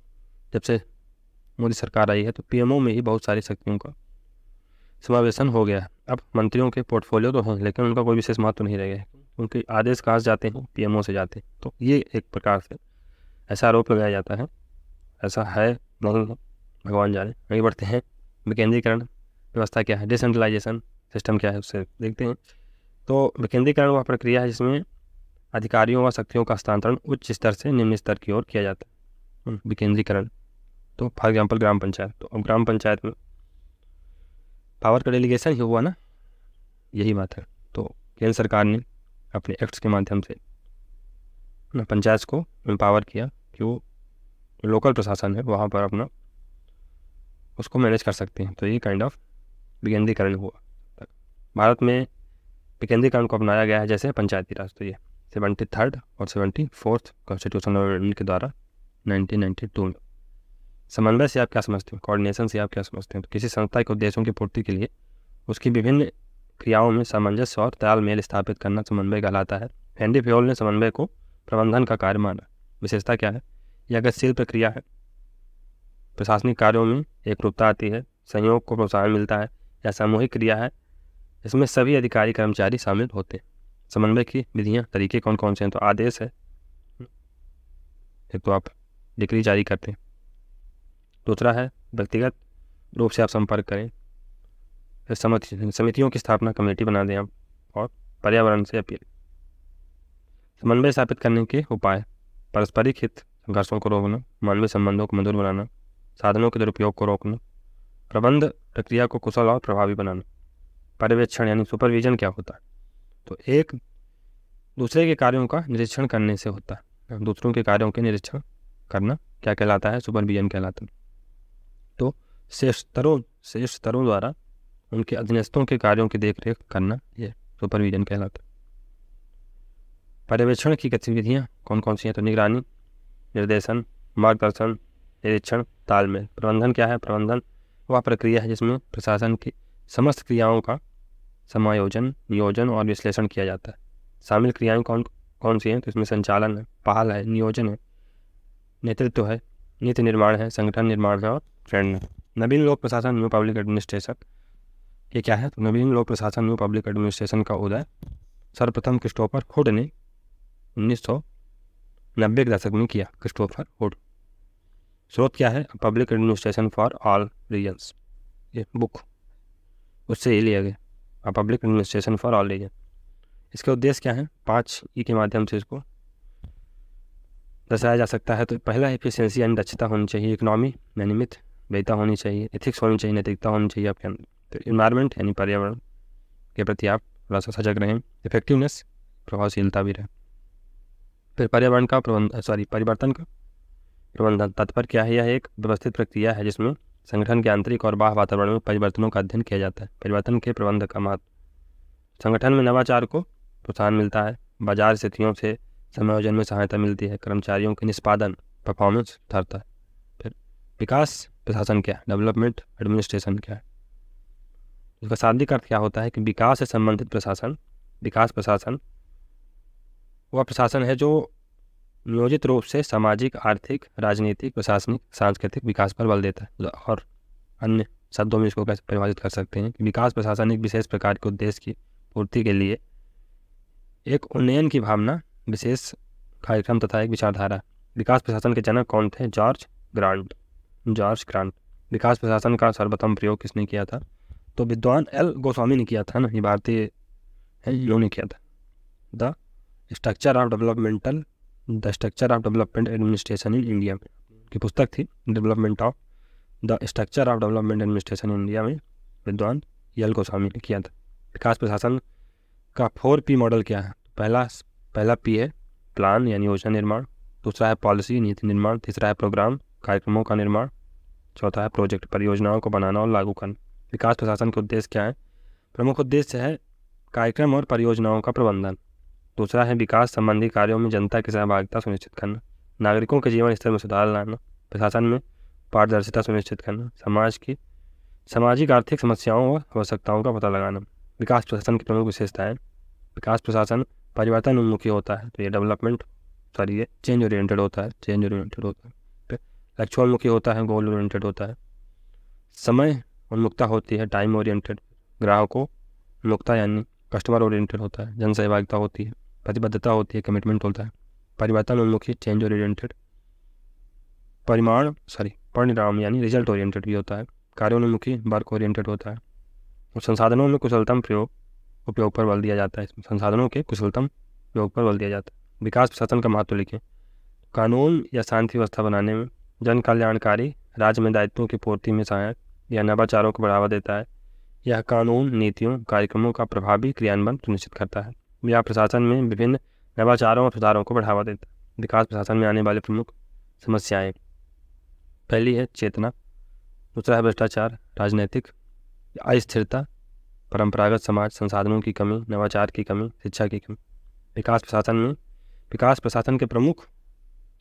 जब से मोदी सरकार आई है तो पीएमओ में ही बहुत सारी शक्तियों का समावेशन हो गया है अब मंत्रियों के पोर्टफोलियो तो हैं लेकिन उनका कोई विशेष महत्व तो नहीं रह गया उनके आदेश कहाँ जाते हैं पीएमओ से जाते हैं तो ये एक प्रकार से ऐसा आरोप लगाया जाता है ऐसा है नहीं भगवान जाने आगे बढ़ते हैं विकेंद्रीकरण व्यवस्था क्या है डिसेंट्रलाइजेशन सिस्टम क्या है उससे देखते हैं तो विकेंद्रीकरण वह प्रक्रिया है जिसमें अधिकारियों व शक्तियों का हस्तांतरण उच्च स्तर से निम्न स्तर की ओर किया जाता है विकेंद्रीकरण तो फॉर एग्जाम्पल ग्राम पंचायत तो अब ग्राम पंचायत में पावर का डेलीगेशन ही हुआ ना यही बात है तो केंद्र सरकार ने अपने एक्ट्स के माध्यम से पंचायत को एम्पावर किया कि वो लोकल प्रशासन है वहाँ पर अपना उसको मैनेज कर सकते हैं तो ये काइंड ऑफ विकेंद्रीकरण हुआ भारत में विकेंद्रीकरण को अपनाया गया है जैसे पंचायती राज तो ये सेवेंटी थर्ड और सेवेंटी फोर्थ कॉन्स्टिट्यूशन के द्वारा नाइनटीन नाइन्टी टू में समन्वय से आप क्या समझते हैं कोऑर्डिनेशन से आप क्या समझते हैं तो किसी संस्था के उद्देश्यों की पूर्ति के लिए उसकी विभिन्न क्रियाओं में सामंजस्य और तालमेल स्थापित करना समन्वय कहलाता है हेनरी फ्योल ने समन्वय को प्रबंधन का कार्य माना विशेषता क्या है यह गतिशील प्रक्रिया है प्रशासनिक कार्यों में एक रूपता आती है संयोग को प्रोत्साहन मिलता है या सामूहिक क्रिया है इसमें सभी अधिकारी कर्मचारी शामिल होते हैं समन्वय की विधियाँ तरीके कौन कौन से हैं तो आदेश है एक तो आप डिग्री जारी करते हैं दूसरा है व्यक्तिगत रूप से आप संपर्क करें फिर समितियों की स्थापना कमेटी बना दें आप और पर्यावरण से अपील समन्वय स्थापित करने के उपाय पारस्परिक हित संघर्षों को रोकना मानवीय संबंधों को मधुर बनाना साधनों के दुरुपयोग को रोकना प्रबंध प्रक्रिया को कुशल और प्रभावी बनाना पर्यवेक्षण यानी सुपरविजन क्या होता है तो एक दूसरे के कार्यों का निरीक्षण करने से होता है दूसरों के कार्यों के निरीक्षण करना क्या कहलाता है सुपरविजन कहलाता है तो शेष स्तरों शेष स्तरों द्वारा उनके अधीनस्थों के कार्यों की देखरेख करना यह सुपरविजन कहलाता है पर्यवेक्षण की गतिविधियाँ कौन कौन सी हैं तो निगरानी निर्देशन मार्गदर्शन निरीक्षण तालमेल प्रबंधन क्या है प्रबंधन वह प्रक्रिया है जिसमें प्रशासन की समस्त क्रियाओं का समायोजन नियोजन और विश्लेषण किया जाता है शामिल क्रियाएं कौन कौन सी हैं तो इसमें संचालन है पहल है नियोजन है नेतृत्व है नीति निर्माण है संगठन निर्माण है और प्रेरणा नवीन लोक प्रशासन न्यू पब्लिक एडमिनिस्ट्रेशन ये क्या है तो नवीन लोक प्रशासन न्यू पब्लिक एडमिनिस्ट्रेशन का उदय सर्वप्रथम क्रिस्टोफर खुड ने उन्नीस सौ नब्बे के दशक में किया क्रिस्टोफर वुड स्रोत क्या है public administration for all reasons ये बुक उससे ये लिया गया public administration for all reason इसके उद्देश्य क्या है पाँच ई के माध्यम से इसको दर्शाया जा सकता है तो पहला एफिशिएंसी यानी दक्षता होनी चाहिए इकोनॉमी यानी मिथ होनी चाहिए एथिक्स होनी चाहिए नैतिकता होनी चाहिए आपके अंदर तो इन्वायरमेंट यानी पर्यावरण के प्रति आप थोड़ा सा सजग रहें इफेक्टिवनेस प्रभावशीलता भी रहे फिर पर्यावरण का प्रबंध सॉरी परिवर्तन का प्रबंधन तत्पर क्या है यह एक व्यवस्थित प्रक्रिया है जिसमें संगठन के आंतरिक और बाह्य वातावरण में परिवर्तनों का अध्ययन किया जाता है परिवर्तन के प्रबंध का महत्व संगठन में नवाचार को प्रोत्साहन मिलता है बाजार स्थितियों से समायोजन में सहायता मिलती है कर्मचारियों के निष्पादन परफॉर्मेंस धरता है फिर विकास प्रशासन क्या है डेवलपमेंट एडमिनिस्ट्रेशन क्या है इसका शाब्दिक अर्थ क्या होता है कि विकास से संबंधित प्रशासन विकास प्रशासन वह प्रशासन है जो नियोजित रूप से सामाजिक आर्थिक राजनीतिक प्रशासनिक सांस्कृतिक विकास पर बल देता है और अन्य शब्दों में इसको कैसे परिभाषित कर सकते हैं कि विकास प्रशासन एक विशेष प्रकार के उद्देश्य की पूर्ति के लिए एक उन्नयन की भावना विशेष कार्यक्रम तथा एक विचारधारा विकास प्रशासन के जनक कौन थे जॉर्ज ग्रांट जॉर्ज ग्रांट विकास प्रशासन का सर्वप्रथम प्रयोग किसने किया था तो विद्वान एल गोस्वामी ने किया था ना ये भारतीय है ने किया था the structure of developmental the structure of development administration in India की पुस्तक थी development of the structure of development administration in India में विद्वान यल e गोस्वामी ने किया था विकास प्रशासन का फोर पी मॉडल क्या है पहला पहला पी है प्लान यानी योजना निर्माण दूसरा है पॉलिसी नीति निर्माण तीसरा है प्रोग्राम कार्यक्रमों का निर्माण चौथा है प्रोजेक्ट परियोजनाओं को बनाना और लागू करना विकास प्रशासन के उद्देश्य क्या है प्रमुख उद्देश्य है कार्यक्रम और परियोजनाओं का प्रबंधन दूसरा है विकास संबंधी कार्यों में जनता की सहभागिता सुनिश्चित करना नागरिकों के जीवन स्तर में सुधार लाना प्रशासन में पारदर्शिता सुनिश्चित करना समाज की सामाजिक आर्थिक समस्याओं और आवश्यकताओं का पता लगाना विकास प्रशासन की प्रमुख विशेषताएं विकास प्रशासन परिवर्तन उन्मुखी होता है तो ये डेवलपमेंट सॉरी ये चेंज ओरिएंटेड होता है चेंज ओरिएंटेड होता है लक्ष्योन्मुखी होता है गोल ओरिएंटेड होता है समय उन्मुखता होती है टाइम ओरिएंटेड ग्राहकों उन्मुखता यानी कस्टमर ओरिएंटेड होता है जन सहभागिता होती है प्रतिबद्धता होती है कमिटमेंट होता है परिवर्तन उन्मुखी चेंज ओरिएंटेड परिमाण सॉरी परिणाम यानी रिजल्ट ओरिएंटेड भी होता है कार्योन्मुखी वर्क ओरिएंटेड होता है और संसाधनों में कुशलतम प्रयोग उपयोग पर बल दिया जाता है इसमें संसाधनों के कुशलतम उपयोग पर बल दिया जाता है विकास प्रशासन का महत्व लिखें कानून या शांति व्यवस्था बनाने में जन कल्याणकारी राज्य में दायित्वों की पूर्ति में सहायक या नवाचारों को बढ़ावा देता है यह कानून नीतियों कार्यक्रमों का प्रभावी क्रियान्वयन सुनिश्चित करता है या प्रशासन में विभिन्न नवाचारों और सुधारों को बढ़ावा देता विकास प्रशासन में आने वाली प्रमुख समस्याएं पहली है चेतना दूसरा है भ्रष्टाचार राजनीतिक अस्थिरता परंपरागत समाज संसाधनों की कमी नवाचार की कमी शिक्षा की कमी विकास प्रशासन में विकास प्रशासन के प्रमुख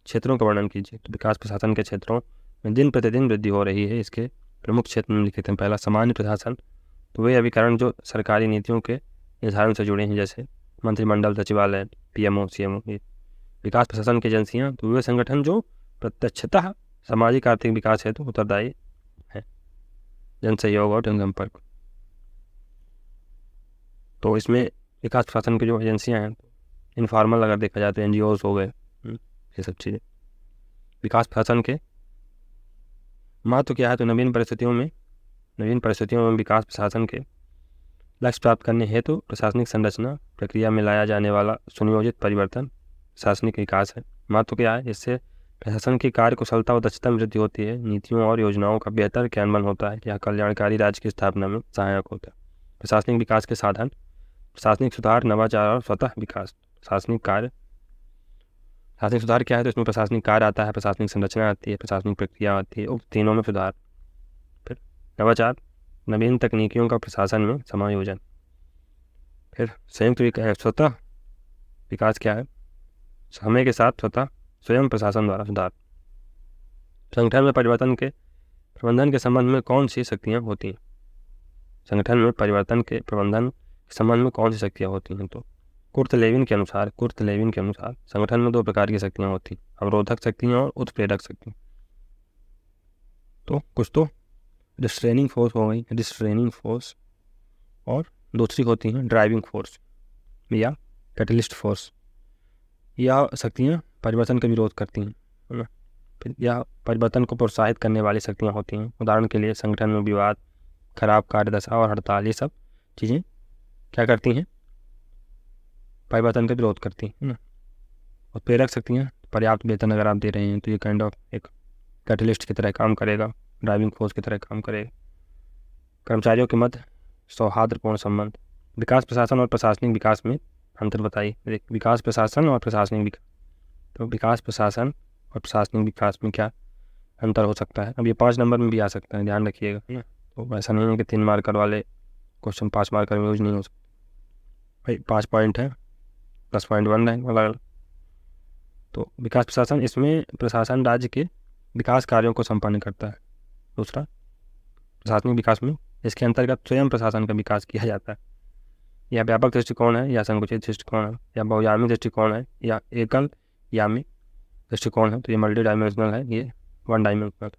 क्षेत्रों का वर्णन कीजिए तो विकास प्रशासन के क्षेत्रों में दिन प्रतिदिन वृद्धि हो रही है इसके प्रमुख क्षेत्र लिखे थे पहला सामान्य प्रशासन तो वे अभिकरण जो सरकारी नीतियों के निर्धारण से जुड़े हैं जैसे मंत्रिमंडल सचिवालय पीएमओ सीएमओ ये विकास प्रशासन की एजेंसियाँ तो वे संगठन जो प्रत्यक्षतः सामाजिक आर्थिक विकास हेतु तो उत्तरदायी है जन सहयोग और जनसंपर्क तो इसमें विकास प्रशासन की जो एजेंसियाँ हैं इनफॉर्मल अगर देखा जाए तो एन हो गए हम्म, ये सब चीज़ें विकास प्रशासन के महत्व तो क्या है तो नवीन परिस्थितियों में नवीन परिस्थितियों में विकास प्रशासन के लक्ष्य प्राप्त करने हेतु तो प्रशासनिक संरचना प्रक्रिया में लाया जाने वाला सुनियोजित परिवर्तन प्रशासनिक विकास है महत्व क्या है इससे प्रशासन की कार्य कुशलता और दक्षता में वृद्धि होती है नीतियों और योजनाओं का बेहतर क्रियान्वयन होता है यह कल्याणकारी राज्य की स्थापना में सहायक होता है प्रशासनिक विकास के साधन प्रशासनिक सुधार नवाचार और स्वतः विकास प्रशासनिक कार्य प्रशासनिक सुधार क्या है तो इसमें प्रशासनिक कार्य आता है प्रशासनिक संरचना आती है प्रशासनिक प्रक्रिया आती है उप तीनों में सुधार फिर नवाचार नवीन तकनीकियों का प्रशासन में समायोजन फिर संयुक्त विकास स्वतः विकास क्या है समय के साथ स्वतः स्वयं प्रशासन द्वारा सुधार संगठन में परिवर्तन के प्रबंधन के संबंध में कौन सी शक्तियाँ होती हैं संगठन में परिवर्तन के प्रबंधन के संबंध में कौन सी शक्तियाँ होती हैं तो कुर्त लेविन के अनुसार कुर्त लेविन के अनुसार संगठन में दो प्रकार की शक्तियाँ होती हैं अवरोधक शक्तियाँ और उत्प्रेरक शक्तियाँ तो कुछ तो रिस्ट्रेनिंग फोर्स हो गई रिस्ट्रेनिंग फोर्स और दूसरी होती हैं ड्राइविंग फोर्स या कैटलिस्ट फोर्स या शक्तियाँ सकती हैं परिवर्तन का विरोध करती हैं फिर यह परिवर्तन को प्रोत्साहित करने वाली शक्तियाँ होती हैं उदाहरण के लिए संगठन में विवाद खराब कार्यदशा और हड़ताल ये सब चीज़ें क्या करती हैं परिवर्तन का विरोध करती हैं ना और प्रेरक शक्तियाँ पर्याप्त वेतन अगर आप दे रहे हैं तो ये काइंड ऑफ एक कैटलिस्ट की तरह काम करेगा ड्राइविंग फोर्स की तरह काम करे कर्मचारियों के मध्य सौहार्दपूर्ण संबंध विकास प्रशासन और प्रशासनिक विकास में अंतर बताइए विकास प्रशासन और प्रशासनिक विकास तो विकास प्रशासन और प्रशासनिक विकास में क्या अंतर हो सकता है अब ये पाँच नंबर में भी आ सकता है ध्यान रखिएगा है हम्म। ना तो ऐसा नहीं है कि तीन मार्कर वाले क्वेश्चन पाँच मार्कर में यूज नहीं हो सकते भाई पाँच पॉइंट है प्लस पॉइंट वन रैंक अलग तो विकास प्रशासन इसमें प्रशासन राज्य के विकास कार्यों को संपन्न करता है दूसरा प्रशासनिक विकास में इसके अंतर्गत स्वयं प्रशासन का विकास किया जाता है यह व्यापक दृष्टिकोण है या संकुचित दृष्टिकोण है या बहुयामी दृष्टिकोण है या एकल यामी दृष्टिकोण है तो ये मल्टी डायमेंशनल है ये वन डायमेंशनल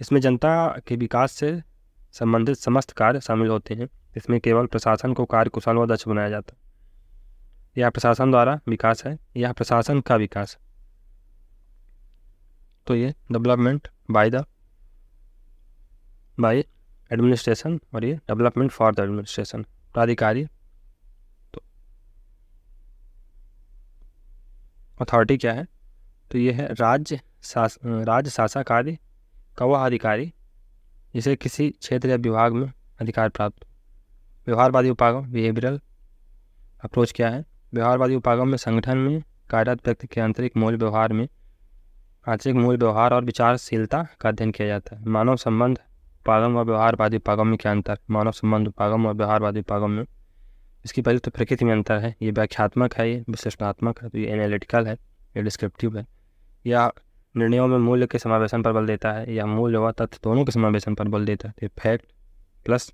इसमें जनता के विकास से संबंधित समस्त कार्य शामिल होते हैं इसमें केवल प्रशासन को कार्य कुशल व दक्ष बनाया जाता है यह प्रशासन द्वारा विकास है यह प्रशासन का विकास तो ये development by the by administration और ये डेवलपमेंट फॉर द एडमिनिस्ट्रेशन प्राधिकारी तो अथॉरिटी क्या है तो ये है राज्य शास राज्य शासा कार्य कवा अधिकारी जिसे किसी क्षेत्र या विभाग में अधिकार प्राप्त व्यवहारवादी उपागम बिहेवियरल अप्रोच क्या है व्यवहारवादी उपागम में संगठन में कार्यरत व्यक्ति के आंतरिक मूल व्यवहार में आंतरिक मूल व्यवहार और विचारशीलता का अध्ययन किया जाता है मानव संबंध पागम व व्यवहारवादी पागम में क्या अंतर मानव संबंध पागम व व्यवहारवादी पागम में इसकी पहले तो प्रकृति में अंतर है ये व्याख्यात्मक है ये विश्लेषणात्मक है तो ये एनालिटिकल है ये डिस्क्रिप्टिव है या निर्णयों में मूल्य के समावेशन पर बल देता है या मूल्य व तथ्य दोनों के समावेशन पर बल देता है तो फैक्ट प्लस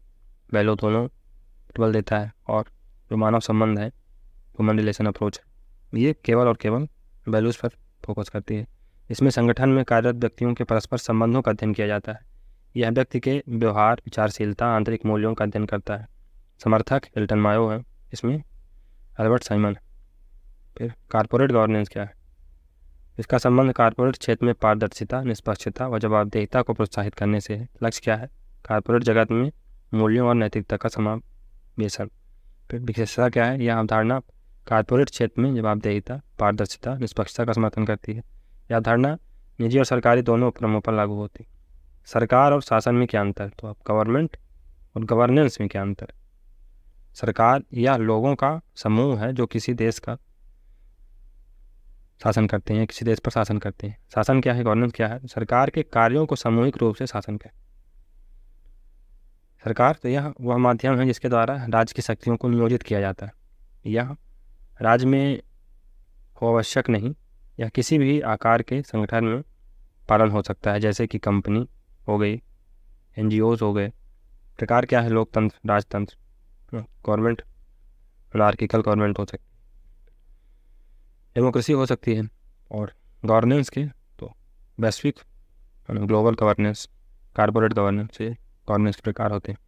वैल्यू दोनों पर बल देता है और जो मानव संबंध है ह्यूमन रिलेशन अप्रोच है ये केवल और केवल वैल्यूज़ पर फोकस करती है इसमें संगठन में कार्यरत व्यक्तियों के परस्पर संबंधों का अध्ययन किया जाता है यह व्यक्ति के व्यवहार विचारशीलता आंतरिक मूल्यों का अध्ययन करता है समर्थक एल्टन मायो है इसमें अल्बर्ट साइमन फिर कॉरपोरेट गवर्नेंस क्या है इसका संबंध कॉरपोरेट क्षेत्र में पारदर्शिता निष्पक्षता व जवाबदेहिता को प्रोत्साहित करने से है लक्ष्य क्या है कॉरपोरेट जगत में मूल्यों और नैतिकता का समावेशन फिर विशेषता क्या है यह अवधारणा कॉरपोरेट क्षेत्र में जवाबदेहिता पारदर्शिता निष्पक्षता का समर्थन करती है यह अवधारणा निजी और सरकारी दोनों उपक्रमों पर लागू होती है सरकार और शासन में क्या अंतर तो आप गवर्नमेंट और गवर्नेंस में क्या अंतर सरकार या लोगों का समूह है जो किसी देश का शासन करते हैं किसी देश पर शासन करते हैं शासन क्या है गवर्नेंस क्या है सरकार के कार्यों को सामूहिक रूप से शासन कर सरकार तो यह वह माध्यम है जिसके द्वारा राज्य की शक्तियों को नियोजित किया जाता है यह राज्य में हो आवश्यक नहीं यह किसी भी आकार के संगठन में पालन हो सकता है जैसे कि कंपनी हो गई एन हो गए प्रकार क्या है लोकतंत्र राजतंत्र गवर्नमेंट अनार्किकल गवर्नमेंट हो सकती डेमोक्रेसी हो सकती है और गवर्नेंस के तो वैश्विक ग्लोबल गवर्नेंस कारपोरेट गवर्नेंस ये गवर्नेंस के प्रकार होते हैं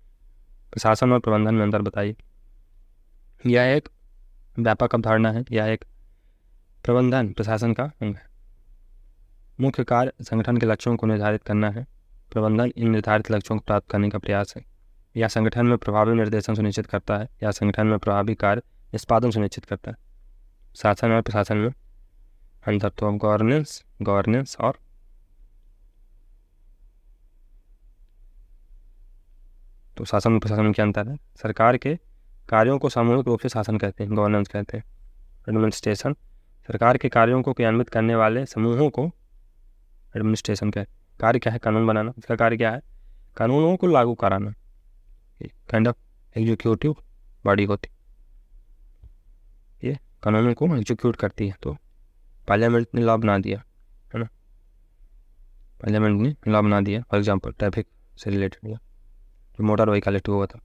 प्रशासन और प्रबंधन में अंतर बताइए यह एक व्यापक अवधारणा है यह एक प्रबंधन प्रशासन का अंग है मुख्य कार्य संगठन के लक्ष्यों को निर्धारित करना है प्रबंधन इन निर्धारित लक्ष्यों को प्राप्त करने का प्रयास है यह संगठन में प्रभावी निर्देशन सुनिश्चित करता है या संगठन में प्रभावी कार्य निष्पादन सुनिश्चित करता है शासन और प्रशासन में अंतर तो गवर्नेंस गवर्नेंस और तो शासन और प्रशासन के अंतर है सरकार के कार्यों को सामूहिक रूप से शासन कहते हैं गवर्नेंस कहते हैं एडमिनिस्ट्रेशन सरकार के कार्यों को क्रियान्वित करने वाले समूहों को एडमिनिस्ट्रेशन कहते हैं कार्य क्या है कानून बनाना इसका कार्य क्या है कानूनों को लागू कराना काइंड ऑफ एग्जीक्यूटिव बॉडी होती ये कानूनों को एग्जीक्यूट करती है तो पार्लियामेंट ने लॉ बना दिया है ना पार्लियामेंट ने लॉ बना दिया फॉर एग्जाम्पल ट्रैफिक से रिलेटेड या जो मोटर वहीकल एक्ट हुआ था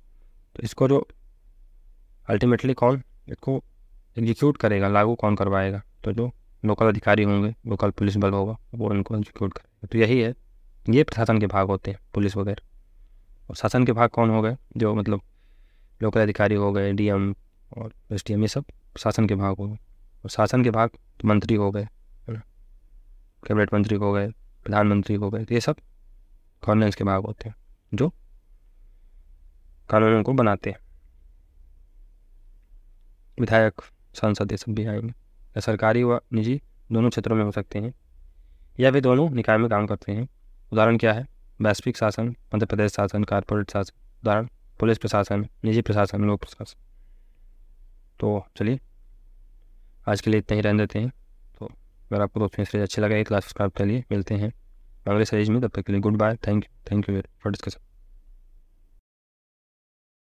तो इसको जो अल्टीमेटली कौन इसको एग्जीक्यूट करेगा लागू कौन करवाएगा तो जो लोकल अधिकारी होंगे लोकल पुलिस बल होगा वो इनको एग्जीक्यूट करेगा तो यही है ये प्रशासन के भाग होते हैं पुलिस वगैरह और शासन के भाग कौन हो गए जो मतलब लोकल अधिकारी हो गए डीएम और एस डी एम ये सब शासन के भाग हो गए और शासन के भाग मंत्री हो गए कैबिनेट मंत्री हो गए प्रधानमंत्री हो गए तो ये सब गवर्नेंस के भाग होते हैं जो कानूनों को बनाते हैं विधायक सांसद ये सब भी आएंगे या सरकारी व निजी दोनों क्षेत्रों में हो सकते हैं या वे दोनों निकाय में काम करते हैं उदाहरण क्या है वैश्विक शासन मध्य प्रदेश शासन कारपोरेट शासन उदाहरण पुलिस प्रशासन निजी प्रशासन लोक प्रशासन तो चलिए आज के लिए इतना ही रहने देते हैं तो अगर आपको दोस्तों सीरीज अच्छी लगे तो सब्सक्राइब कर लिए मिलते हैं अगले सीरीज में तब तक के लिए goodbye thank you thank you for discussion